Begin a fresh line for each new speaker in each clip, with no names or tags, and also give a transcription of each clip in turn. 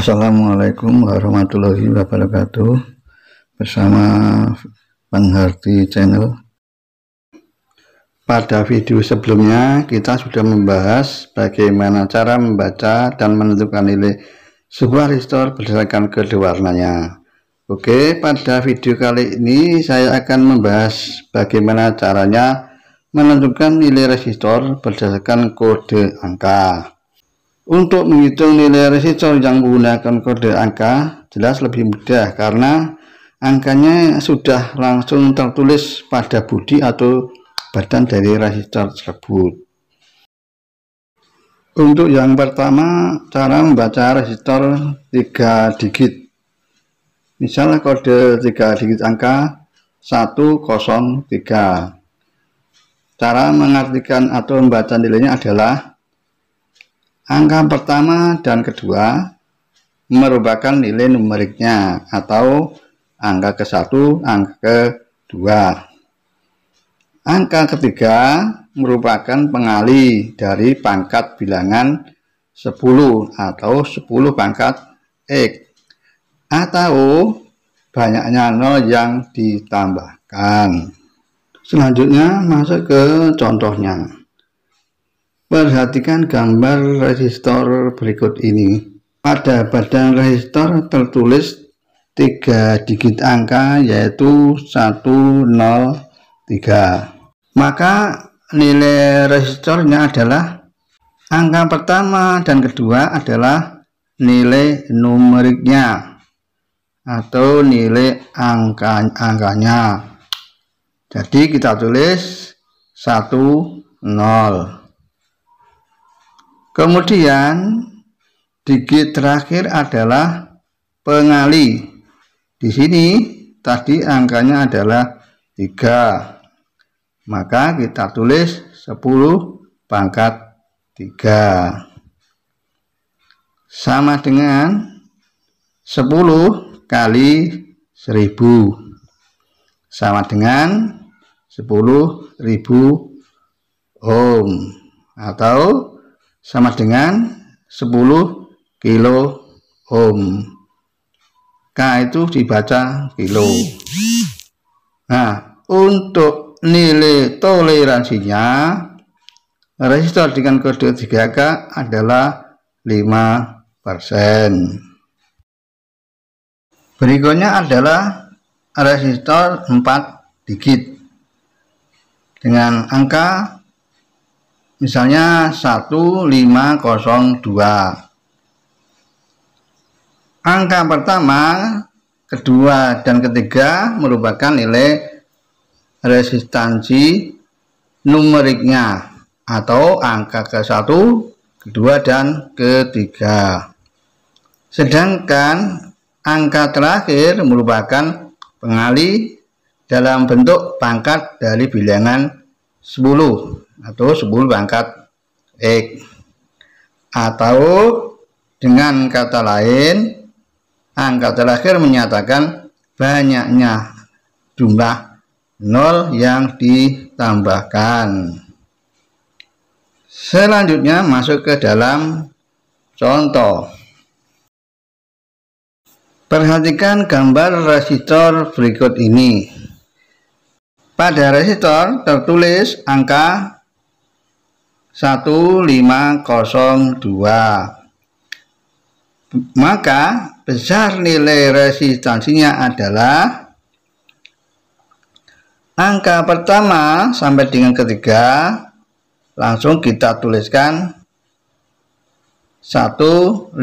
Assalamualaikum warahmatullahi wabarakatuh bersama Pengharti Channel pada video sebelumnya kita sudah membahas bagaimana cara membaca dan menentukan nilai sebuah restor berdasarkan kode warnanya Oke pada video kali ini saya akan membahas bagaimana caranya menentukan nilai resistor berdasarkan kode angka untuk menghitung nilai risiko yang menggunakan kode angka jelas lebih mudah karena angkanya sudah langsung tertulis pada bodi atau badan dari resistor tersebut. Untuk yang pertama, cara membaca resistor 3 digit. Misalnya kode 3 digit angka 103. Cara mengartikan atau membaca nilainya adalah Angka pertama dan kedua merupakan nilai numeriknya atau angka ke-1, angka ke-2. Angka ketiga merupakan pengali dari pangkat bilangan 10 atau 10 pangkat X atau banyaknya nol yang ditambahkan. Selanjutnya masuk ke contohnya. Perhatikan gambar resistor berikut ini. Pada badan resistor tertulis tiga digit angka yaitu 103. Maka nilai resistornya adalah angka pertama dan kedua adalah nilai numeriknya atau nilai angka angkanya. Jadi kita tulis 10. Kemudian digit terakhir adalah pengali. Di sini tadi angkanya adalah 3. Maka kita tulis 10 pangkat 3. Sama dengan 10 kali 1000. Sama dengan 10.000 ohm atau sama dengan 10 kilo ohm K itu dibaca kilo nah untuk nilai toleransinya resistor dengan kode 3K adalah 5 persen berikutnya adalah resistor 4 digit dengan angka Misalnya 1502. Angka pertama, kedua, dan ketiga merupakan nilai resistansi numeriknya atau angka ke satu, kedua, dan ketiga. Sedangkan angka terakhir merupakan pengali dalam bentuk pangkat dari bilangan 10 atau sebelum berangkat X atau dengan kata lain angka terakhir menyatakan banyaknya jumlah nol yang ditambahkan selanjutnya masuk ke dalam contoh Perhatikan gambar resistor berikut ini. Pada resistor tertulis angka 1502 maka besar nilai resistansinya adalah angka pertama sampai dengan ketiga langsung kita tuliskan 150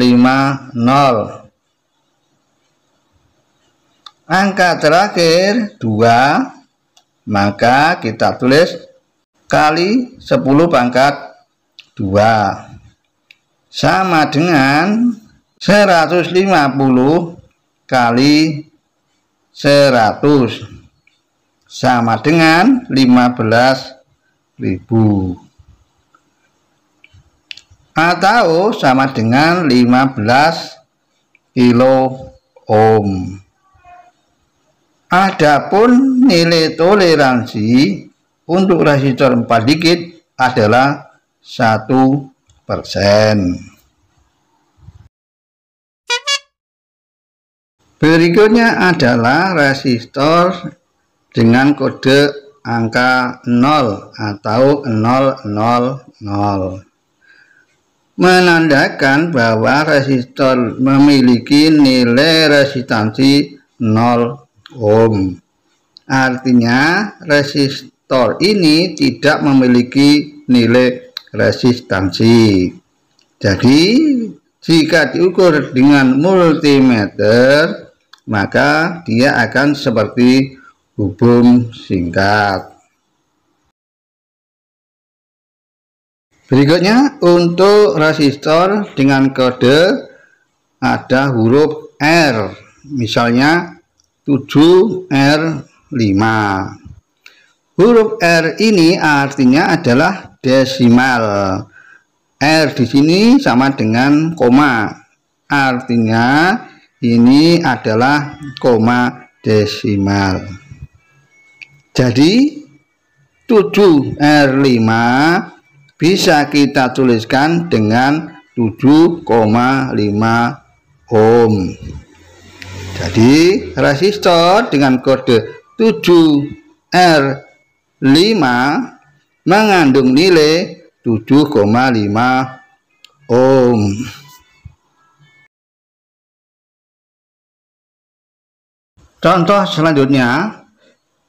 angka terakhir 2 maka kita tulis kali 10 pangkat 2 sama dengan 150 kali 100 sama dengan 15.000 atau sama dengan 15 kilo ohm. Adapun nilai toleransi untuk resistor 4 dikit adalah 0,5 satu persen. Berikutnya adalah resistor dengan kode angka 0 atau 000 menandakan bahwa resistor memiliki nilai resistansi 0 ohm. Artinya resistor ini tidak memiliki nilai resistansi. Jadi jika diukur dengan multimeter maka dia akan seperti hubung singkat. Berikutnya untuk resistor dengan kode ada huruf R misalnya 7R5 huruf R ini artinya adalah desimal R di sini sama dengan koma artinya ini adalah koma desimal jadi 7R5 bisa kita tuliskan dengan 7,5 ohm jadi resistor dengan kode 7R5 mengandung nilai 7,5 ohm. Contoh selanjutnya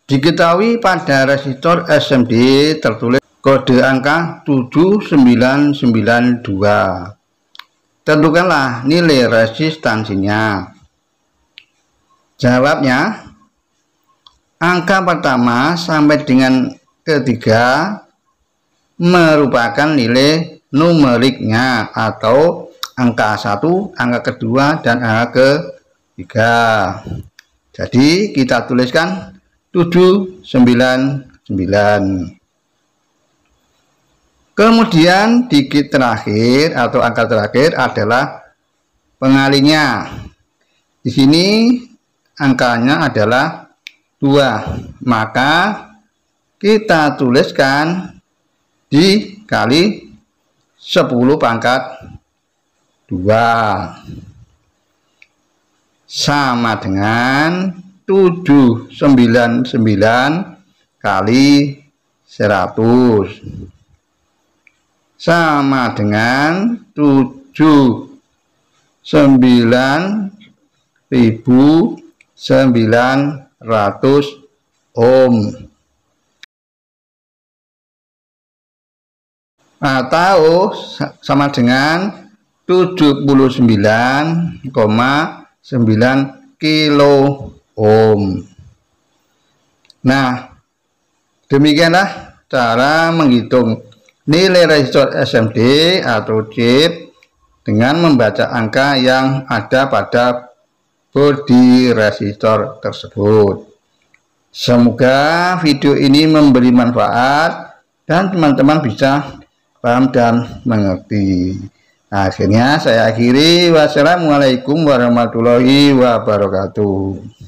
diketahui pada resistor SMD tertulis kode angka 7992. Tentukanlah nilai resistansinya. Jawabnya angka pertama sampai dengan ketiga merupakan nilai numeriknya atau angka satu, angka kedua, dan angka ketiga. Jadi kita tuliskan 799. Kemudian digit terakhir atau angka terakhir adalah pengalinya. Di sini angkanya adalah 2. Maka kita tuliskan dikali 10 pangkat 2 sama dengan 799 kali 100 sama dengan 7 ohm atau sama dengan 79,9 kilo ohm. Nah, demikianlah cara menghitung nilai resistor SMD atau chip dengan membaca angka yang ada pada bodi resistor tersebut. Semoga video ini memberi manfaat dan teman-teman bisa paham dan mengerti. Akhirnya saya akhiri. Wassalamualaikum warahmatullahi wabarakatuh.